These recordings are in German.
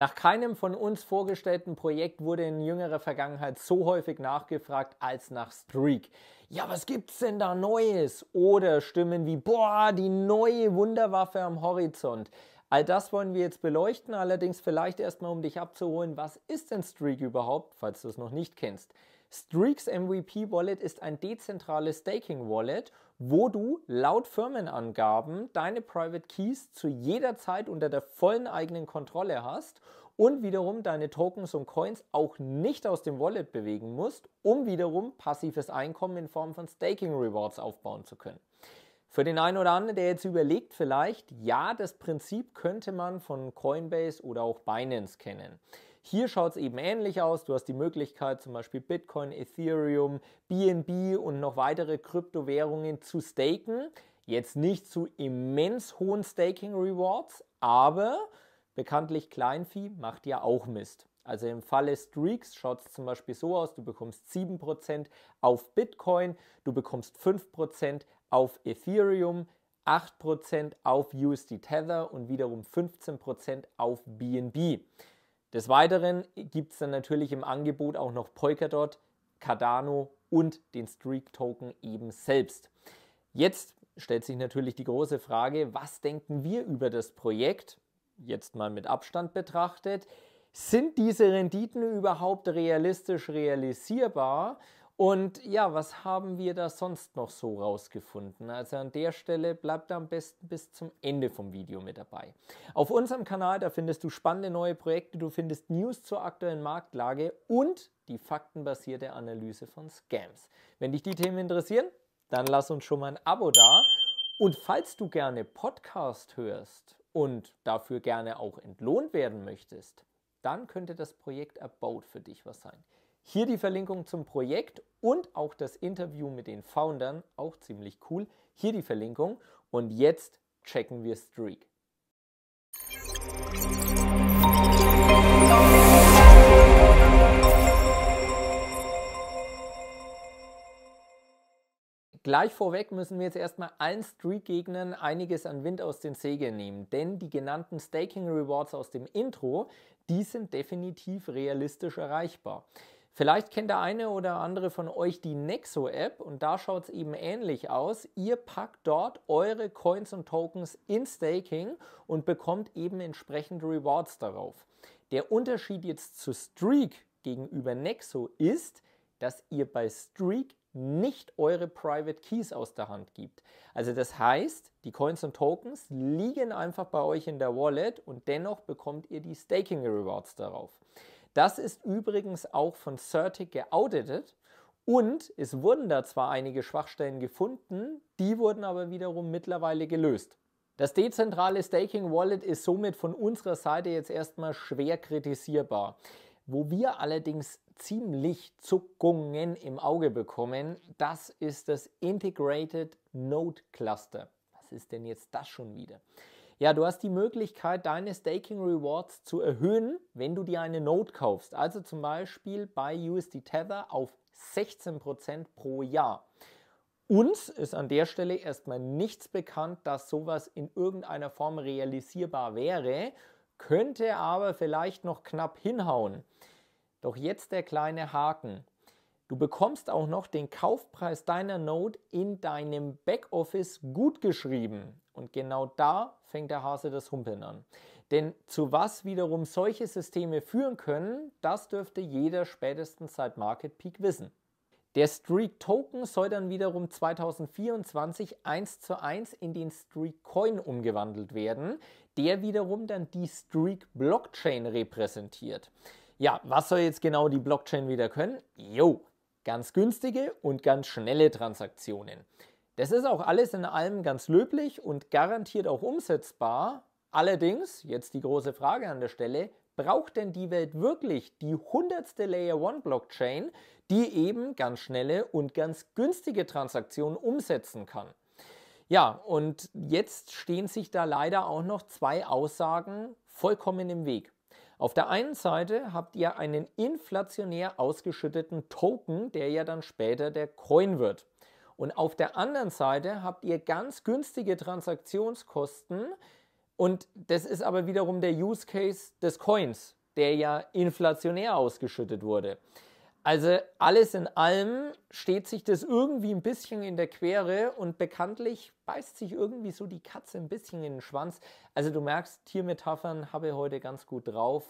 Nach keinem von uns vorgestellten Projekt wurde in jüngerer Vergangenheit so häufig nachgefragt als nach Streak. Ja, was gibt's denn da Neues? Oder Stimmen wie, boah, die neue Wunderwaffe am Horizont. All das wollen wir jetzt beleuchten, allerdings vielleicht erstmal, um dich abzuholen, was ist denn Streak überhaupt, falls du es noch nicht kennst. Streaks MVP Wallet ist ein dezentrales Staking Wallet, wo du laut Firmenangaben deine Private Keys zu jeder Zeit unter der vollen eigenen Kontrolle hast und wiederum deine Tokens und Coins auch nicht aus dem Wallet bewegen musst, um wiederum passives Einkommen in Form von Staking Rewards aufbauen zu können. Für den einen oder anderen, der jetzt überlegt, vielleicht, ja, das Prinzip könnte man von Coinbase oder auch Binance kennen. Hier schaut es eben ähnlich aus. Du hast die Möglichkeit, zum Beispiel Bitcoin, Ethereum, BNB und noch weitere Kryptowährungen zu staken. Jetzt nicht zu immens hohen Staking Rewards, aber bekanntlich Kleinvieh macht ja auch Mist. Also im Falle Streaks schaut es zum Beispiel so aus, du bekommst 7% auf Bitcoin, du bekommst 5% auf Ethereum, 8% auf USD Tether und wiederum 15% auf BNB. Des Weiteren gibt es dann natürlich im Angebot auch noch Polkadot, Cardano und den Streak Token eben selbst. Jetzt stellt sich natürlich die große Frage, was denken wir über das Projekt? Jetzt mal mit Abstand betrachtet. Sind diese Renditen überhaupt realistisch realisierbar? Und ja, was haben wir da sonst noch so rausgefunden? Also an der Stelle bleibt am besten bis zum Ende vom Video mit dabei. Auf unserem Kanal, da findest du spannende neue Projekte, du findest News zur aktuellen Marktlage und die faktenbasierte Analyse von Scams. Wenn dich die Themen interessieren, dann lass uns schon mal ein Abo da. Und falls du gerne Podcast hörst und dafür gerne auch entlohnt werden möchtest, dann könnte das Projekt About für dich was sein. Hier die Verlinkung zum Projekt und auch das Interview mit den Foundern, auch ziemlich cool. Hier die Verlinkung und jetzt checken wir Streak. Gleich vorweg müssen wir jetzt erstmal allen Streak-Gegnern einiges an Wind aus den Segeln nehmen, denn die genannten Staking Rewards aus dem Intro, die sind definitiv realistisch erreichbar. Vielleicht kennt der eine oder andere von euch die Nexo-App und da schaut es eben ähnlich aus. Ihr packt dort eure Coins und Tokens in Staking und bekommt eben entsprechend Rewards darauf. Der Unterschied jetzt zu Streak gegenüber Nexo ist, dass ihr bei Streak nicht eure Private Keys aus der Hand gibt. Also das heißt, die Coins und Tokens liegen einfach bei euch in der Wallet und dennoch bekommt ihr die Staking Rewards darauf. Das ist übrigens auch von Certic geauditet und es wurden da zwar einige Schwachstellen gefunden, die wurden aber wiederum mittlerweile gelöst. Das dezentrale Staking Wallet ist somit von unserer Seite jetzt erstmal schwer kritisierbar. Wo wir allerdings ziemlich Zuckungen im Auge bekommen, das ist das Integrated Node Cluster. Was ist denn jetzt das schon wieder? Ja, du hast die Möglichkeit, deine Staking Rewards zu erhöhen, wenn du dir eine Note kaufst. Also zum Beispiel bei USD Tether auf 16% pro Jahr. Uns ist an der Stelle erstmal nichts bekannt, dass sowas in irgendeiner Form realisierbar wäre, könnte aber vielleicht noch knapp hinhauen. Doch jetzt der kleine Haken. Du bekommst auch noch den Kaufpreis deiner Note in deinem Backoffice gutgeschrieben. Und genau da fängt der Hase das Humpeln an. Denn zu was wiederum solche Systeme führen können, das dürfte jeder spätestens seit Market Peak wissen. Der Streak Token soll dann wiederum 2024 1 zu 1 in den Streak Coin umgewandelt werden, der wiederum dann die Streak Blockchain repräsentiert. Ja, was soll jetzt genau die Blockchain wieder können? Jo, ganz günstige und ganz schnelle Transaktionen. Das ist auch alles in allem ganz löblich und garantiert auch umsetzbar. Allerdings, jetzt die große Frage an der Stelle, braucht denn die Welt wirklich die hundertste Layer One Blockchain, die eben ganz schnelle und ganz günstige Transaktionen umsetzen kann? Ja, und jetzt stehen sich da leider auch noch zwei Aussagen vollkommen im Weg. Auf der einen Seite habt ihr einen inflationär ausgeschütteten Token, der ja dann später der Coin wird. Und auf der anderen Seite habt ihr ganz günstige Transaktionskosten. Und das ist aber wiederum der Use Case des Coins, der ja inflationär ausgeschüttet wurde. Also alles in allem steht sich das irgendwie ein bisschen in der Quere und bekanntlich beißt sich irgendwie so die Katze ein bisschen in den Schwanz. Also du merkst, Tiermetaphern habe ich heute ganz gut drauf.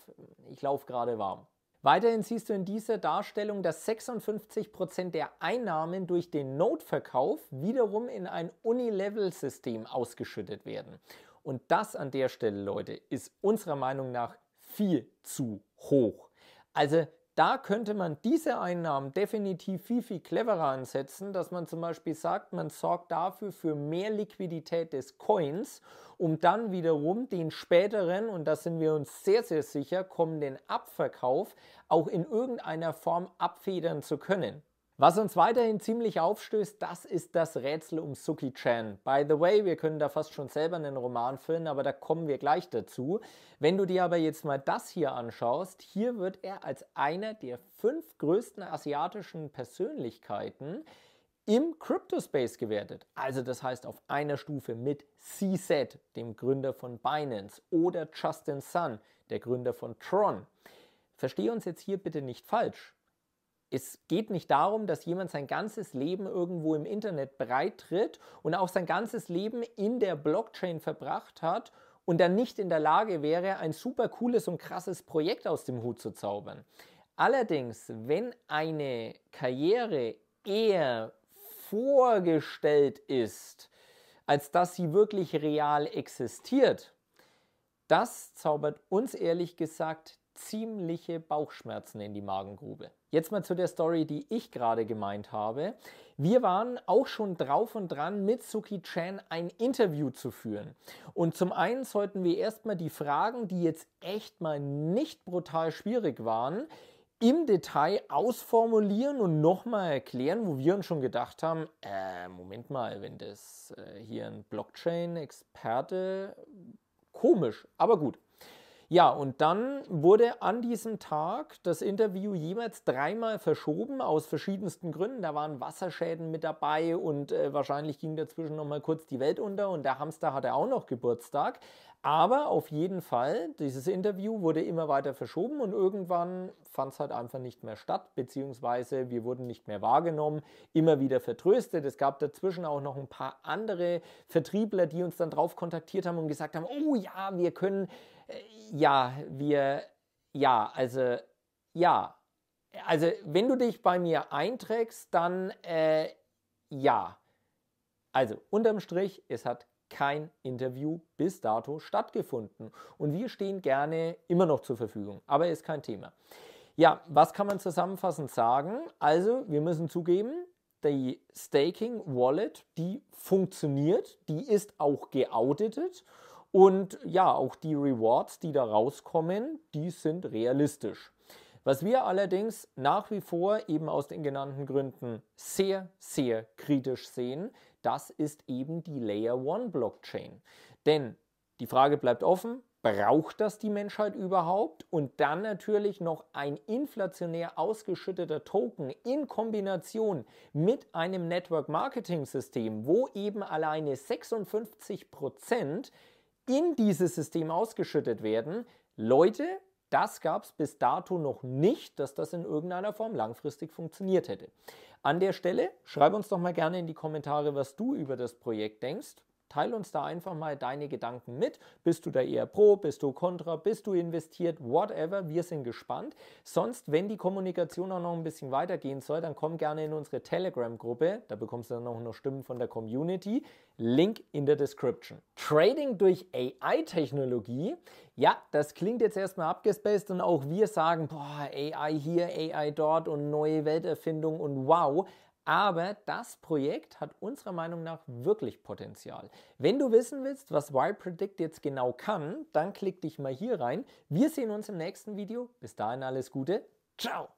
Ich laufe gerade warm. Weiterhin siehst du in dieser Darstellung, dass 56% Prozent der Einnahmen durch den Notverkauf wiederum in ein Unilevel-System ausgeschüttet werden. Und das an der Stelle, Leute, ist unserer Meinung nach viel zu hoch. Also da könnte man diese Einnahmen definitiv viel, viel cleverer ansetzen, dass man zum Beispiel sagt, man sorgt dafür für mehr Liquidität des Coins, um dann wiederum den späteren, und da sind wir uns sehr, sehr sicher, kommenden Abverkauf auch in irgendeiner Form abfedern zu können. Was uns weiterhin ziemlich aufstößt, das ist das Rätsel um Suki Chan. By the way, wir können da fast schon selber einen Roman füllen, aber da kommen wir gleich dazu. Wenn du dir aber jetzt mal das hier anschaust, hier wird er als einer der fünf größten asiatischen Persönlichkeiten im Cryptospace gewertet. Also das heißt auf einer Stufe mit CZ, dem Gründer von Binance, oder Justin Sun, der Gründer von Tron. Verstehe uns jetzt hier bitte nicht falsch. Es geht nicht darum, dass jemand sein ganzes Leben irgendwo im Internet breitritt und auch sein ganzes Leben in der Blockchain verbracht hat und dann nicht in der Lage wäre, ein super cooles und krasses Projekt aus dem Hut zu zaubern. Allerdings, wenn eine Karriere eher vorgestellt ist, als dass sie wirklich real existiert, das zaubert uns ehrlich gesagt ziemliche Bauchschmerzen in die Magengrube. Jetzt mal zu der Story, die ich gerade gemeint habe. Wir waren auch schon drauf und dran, mit Suki Chan ein Interview zu führen. Und zum einen sollten wir erstmal die Fragen, die jetzt echt mal nicht brutal schwierig waren, im Detail ausformulieren und nochmal erklären, wo wir uns schon gedacht haben, äh, Moment mal, wenn das äh, hier ein Blockchain-Experte, komisch, aber gut, ja, und dann wurde an diesem Tag das Interview jeweils dreimal verschoben, aus verschiedensten Gründen. Da waren Wasserschäden mit dabei und äh, wahrscheinlich ging dazwischen nochmal kurz die Welt unter und der Hamster hatte auch noch Geburtstag. Aber auf jeden Fall, dieses Interview wurde immer weiter verschoben und irgendwann fand es halt einfach nicht mehr statt, beziehungsweise wir wurden nicht mehr wahrgenommen, immer wieder vertröstet. Es gab dazwischen auch noch ein paar andere Vertriebler, die uns dann drauf kontaktiert haben und gesagt haben, oh ja, wir können, äh, ja, wir, ja, also, ja. Also, wenn du dich bei mir einträgst, dann, äh, ja. Also, unterm Strich, es hat kein Interview bis dato stattgefunden. Und wir stehen gerne immer noch zur Verfügung, aber ist kein Thema. Ja, was kann man zusammenfassend sagen? Also, wir müssen zugeben, die Staking Wallet, die funktioniert, die ist auch geauditet und ja, auch die Rewards, die da rauskommen, die sind realistisch. Was wir allerdings nach wie vor eben aus den genannten Gründen sehr, sehr kritisch sehen, das ist eben die Layer 1 Blockchain. Denn die Frage bleibt offen, braucht das die Menschheit überhaupt? Und dann natürlich noch ein inflationär ausgeschütteter Token in Kombination mit einem Network Marketing System, wo eben alleine 56 Prozent in dieses System ausgeschüttet werden. Leute, das gab es bis dato noch nicht, dass das in irgendeiner Form langfristig funktioniert hätte. An der Stelle schreib uns doch mal gerne in die Kommentare, was du über das Projekt denkst. Teil uns da einfach mal deine Gedanken mit. Bist du da eher pro, bist du kontra, bist du investiert, whatever, wir sind gespannt. Sonst, wenn die Kommunikation auch noch ein bisschen weitergehen soll, dann komm gerne in unsere Telegram-Gruppe, da bekommst du dann auch noch Stimmen von der Community. Link in der Description. Trading durch AI-Technologie, ja, das klingt jetzt erstmal abgespaced und auch wir sagen, boah, AI hier, AI dort und neue Welterfindung und wow, aber das Projekt hat unserer Meinung nach wirklich Potenzial. Wenn du wissen willst, was Y-Predict jetzt genau kann, dann klick dich mal hier rein. Wir sehen uns im nächsten Video. Bis dahin alles Gute. Ciao!